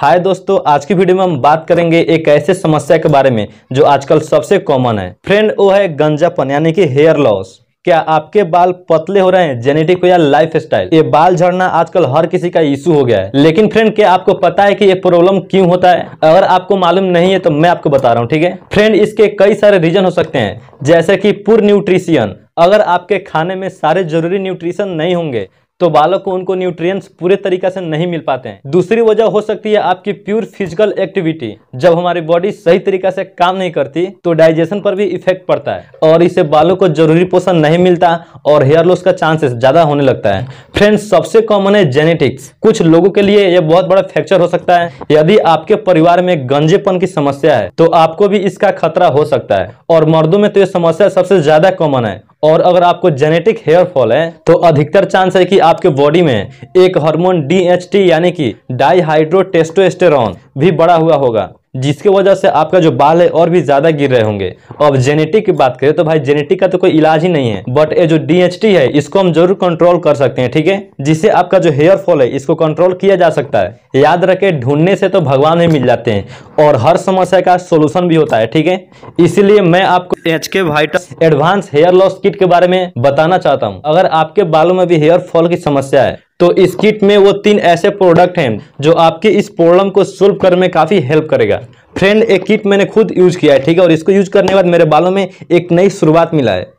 हाय दोस्तों आज की वीडियो में हम बात करेंगे एक ऐसे समस्या के बारे में जो आजकल सबसे कॉमन है फ्रेंड वो है गंजापन यानी कि हेयर लॉस क्या आपके बाल पतले हो रहे हैं जेनेटिक या लाइफ स्टाइल ये बाल झड़ना आजकल हर किसी का इशू हो गया है लेकिन फ्रेंड क्या आपको पता है कि ये प्रॉब्लम क्यों होता है अगर आपको मालूम नहीं है तो मैं आपको बता रहा हूँ ठीक है फ्रेंड इसके कई सारे रीजन हो सकते हैं जैसे कि पुर न्यूट्रिशियन अगर आपके खाने में सारे जरूरी न्यूट्रिशन नहीं होंगे तो बालक को उनको न्यूट्रिएंट्स पूरे तरीके से नहीं मिल पाते हैं दूसरी वजह हो सकती है आपकी प्योर फिजिकल एक्टिविटी जब हमारी बॉडी सही तरीके से काम नहीं करती तो डाइजेशन पर भी इफेक्ट पड़ता है और इससे बालों को जरूरी पोषण नहीं मिलता और हेयर लॉस का चांसेस ज्यादा होने लगता है फ्रेंड्स सबसे कॉमन है जेनेटिक्स कुछ लोगों के लिए यह बहुत बड़ा फ्रैक्चर हो सकता है यदि आपके परिवार में गंजेपन की समस्या है तो आपको भी इसका खतरा हो सकता है और मर्दों में तो यह समस्या सबसे ज्यादा कॉमन है और अगर आपको जेनेटिक हेयर फॉल है तो अधिकतर चांस है कि आपके बॉडी में एक हार्मोन डीएचटी यानी कि डाईहाइड्रोटेस्टोस्टेरॉन भी बड़ा हुआ होगा जिसके वजह से आपका जो बाल है और भी ज़्यादा गिर रहे होंगे अब जेनेटिक की बात करें तो भाई जेनेटिक का तो कोई इलाज ही नहीं है बट ये जो डी है इसको हम जरूर कंट्रोल कर सकते हैं ठीक है जिससे आपका जो हेयर फॉल है इसको कंट्रोल किया जा सकता है याद रखे ढूंढने से तो भगवान ही मिल जाते हैं और हर समस्या का सोल्यूशन भी होता है ठीक है इसलिए मैं आपको एच के एडवांस हेयर लॉस किट के बारे में बताना चाहता हूँ अगर आपके बालों में भी हेयर फॉल की समस्या है तो इस किट में वो तीन ऐसे प्रोडक्ट हैं जो आपके इस प्रॉब्लम को सोल्व करने में काफ़ी हेल्प करेगा फ्रेंड एक किट मैंने खुद यूज किया है ठीक है और इसको यूज करने के बाद मेरे बालों में एक नई शुरुआत मिला है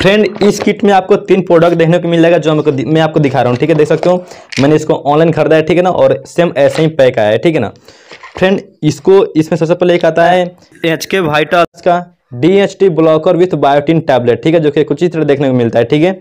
फ्रेंड इस किट में आपको तीन प्रोडक्ट देखने को मिल जाएगा जो मैं आपको दिखा रहा हूँ ठीक है देख सकते हो मैंने इसको ऑनलाइन खरीदा है ठीक है ना और सेम ऐसे ही पैक आया है ठीक है ना फ्रेंड इसको इसमें सबसे पहले एक आता है एच के का D H T blocker with biotin tablet ठीक है जो कि कुछ इस तरह देखने को मिलता है ठीक है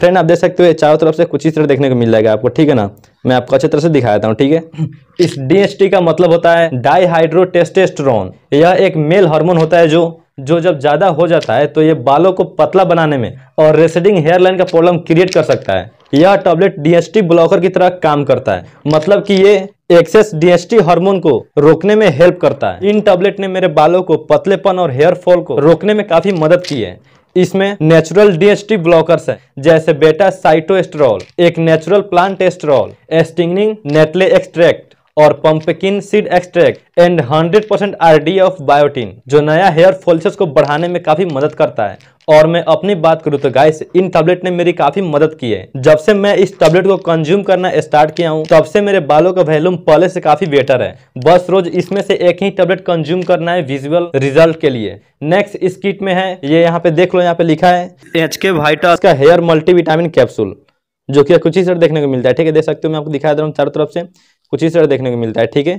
फ्रेंड आप देख सकते हो चारों तरफ से कुछ इस तरह देखने को मिल जाएगा आपको ठीक है ना मैं आपको अच्छे तरह से दिखा देता हूँ ठीक है इस डीएसटी का मतलब होता है डाईहाइड्रोटेस्टेस्ट्रॉन यह एक मेल हार्मोन होता है जो जो जब ज़्यादा हो जाता है तो ये बालों को पतला बनाने में और रेसिडिंग हेयरलाइन का प्रॉब्लम क्रिएट कर सकता है यह टैबलेट डीएसटी ब्लॉकर की तरह काम करता है मतलब कि ये एक्सेस डीएसटी हार्मोन को रोकने में हेल्प करता है इन टैबलेट ने मेरे बालों को पतलेपन और हेयर फॉल को रोकने में काफी मदद की है इसमें नेचुरल डीएसटी ब्लॉकर्स है जैसे बेटा साइटोस्ट्रॉल एक natural plant sterol stinging nettle extract और pumpkin seed extract and 100% percent आर ऑफ बायोटिन जो नया हेयर फॉल्स को बढ़ाने में काफी मदद करता है और मैं अपनी बात करूँ तो गाइस इन टैबलेट ने मेरी काफी मदद की है जब से मैं इस टैबलेट को कंज्यूम करना स्टार्ट किया हूँ तब से मेरे बालों का वैल्यूम पहले से काफी बेटर है बस रोज इसमें से एक ही टैबलेट कंज्यूम करना है विजुअल रिजल्ट के लिए नेक्स्ट इस किट में है ये यहाँ पे देख लो यहाँ पे लिखा है एच के का हेयर मल्टीविटामिन कैप्सूल जो कि कुछ ही सर देखने को मिलता है ठीक है देख सकते हो मैं आपको दिखाया दे रहा हूँ चारों तरफ से कुछ इस तरह देखने को मिलता है ठीक है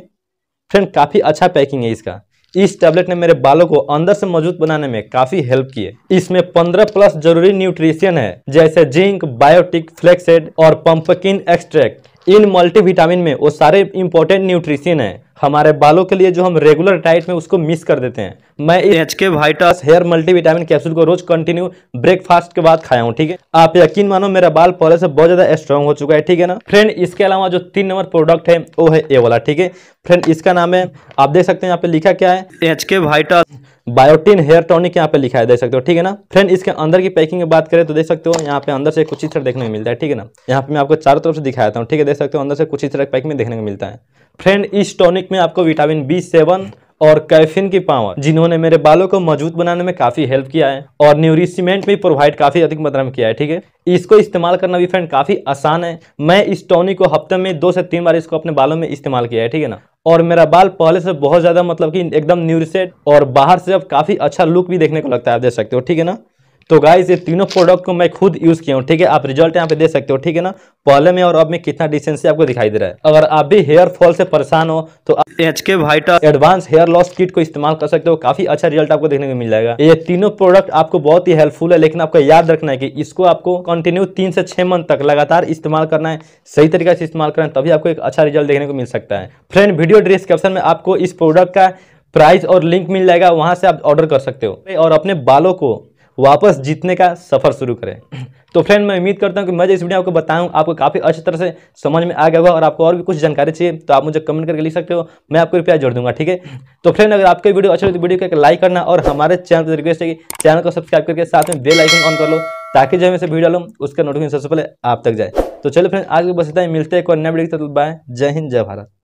फ्रेंड काफ़ी अच्छा पैकिंग है इसका इस टैबलेट ने मेरे बालों को अंदर से मजबूत बनाने में काफी हेल्प की है इसमें 15 प्लस जरूरी न्यूट्रिशन है जैसे जिंक बायोटिक फ्लेक्सेड और पंपकिन एक्सट्रैक्ट इन मल्टीविटामिन में वो सारे इंपॉर्टेंट न्यूट्रिशन है हमारे बालों के लिए जो हम रेगुलर डाइट में उसको मिस कर देते हैं मैं एच के वाइटस हेयर मल्टीविटामिन कैप्सूल को रोज कंटिन्यू ब्रेकफास्ट के बाद खाया हूँ ठीक है आप यकीन मानो मेरा बाल पहले से बहुत ज्यादा स्ट्रांग हो चुका है ठीक है ना फ्रेंड इसके अलावा जो तीन नंबर प्रोडक्ट है वो है ए वाला ठीक है फ्रेंड इसका नाम है आप देख सकते हैं यहाँ पे लिखा क्या है एच के वाइटस बायोटिन हेयर टॉनिक यहाँ पे लिखा है देख सकते हो ठीक है ना फ्रेंड इसके अंदर की पैकिंग की बात करें तो देख सकते हो यहाँ पे अंदर से कुछ इस तरह देखने को मिलता है ठीक है ना यहाँ पे मैं आपको चारों तरफ से दिखाया हूँ ठीक है देख सकते हो अंदर से कुछ इस तरह पैकिंग में देखने को मिलता है फ्रेंड इस टॉनिक में आपको विटामिन बी सेवन और कैफिन की पावर जिन्होंने मेरे बालों को मजबूत बनाने में काफी हेल्प किया है और न्यूरिसमेंट भी प्रोवाइड काफी अधिक मात्रा में किया है ठीक है इसको इस्तेमाल करना भी फ्रेंड काफी आसान है मैं इस टॉनिक को हफ्ते में दो से तीन बार इसको अपने बालों में इस्तेमाल किया है ठीक है ना और मेरा बाल पहले से बहुत ज्यादा मतलब कि एकदम न्यूरिसेट और बाहर से अब काफी अच्छा लुक भी देखने को लगता है आप देख सकते हो ठीक है ना तो गाइज ये तीनों प्रोडक्ट को मैं खुद यूज़ किया हूँ ठीक है आप रिजल्ट यहाँ पे दे सकते हो ठीक है ना पहले में और अब में कितना डिस्टेंस आपको दिखाई दे रहा है अगर आप भी हेयर फॉल से परेशान हो तो आप H K vita advance hair loss kit को इस्तेमाल कर सकते हो काफी अच्छा रिजल्ट आपको देखने को मिल जाएगा ये तीनों प्रोडक्ट आपको बहुत ही हेल्पफुल है लेकिन आपको याद रखना है कि इसको आपको कंटिन्यू तीन से छह मंथ तक लगातार इस्तेमाल करना है सही तरीके से इस्तेमाल करना है तभी आपको एक अच्छा रिजल्ट देखने को मिल सकता है फ्रेंड वीडियो डिस्क्रिप्शन में आपको इस प्रोडक्ट का प्राइस और लिंक मिल जाएगा वहां से आप ऑर्डर कर सकते हो और अपने बालों को वापस जीतने का सफ़र शुरू करें तो फ्रेंड मैं उम्मीद करता हूँ कि मैं जो इस वीडियो आपको बताऊँ आपको काफ़ी अच्छी तरह से समझ में आ गया होगा और आपको और भी कुछ जानकारी चाहिए तो आप मुझे कमेंट करके लिख सकते हो मैं आपको रुपया जोड़ दूंगा ठीक है तो फ्रेंड अगर आपके वीडियो अच्छा लगे तो वीडियो को एक लाइक करना और हमारे चैनल पर रिक्वेस्ट है कि चैनल को सब्सक्राइब करके साथ में बेल आइकन ऑन कर लो ताकि जब मैं से वीडियो लूँ उसका नोटिफिकेशन सबसे पहले आप तक जाए तो चलो फ्रेंड आज बस इतना ही मिलते हैं एक और नया वीडियो बाय जय हिंद जय भारत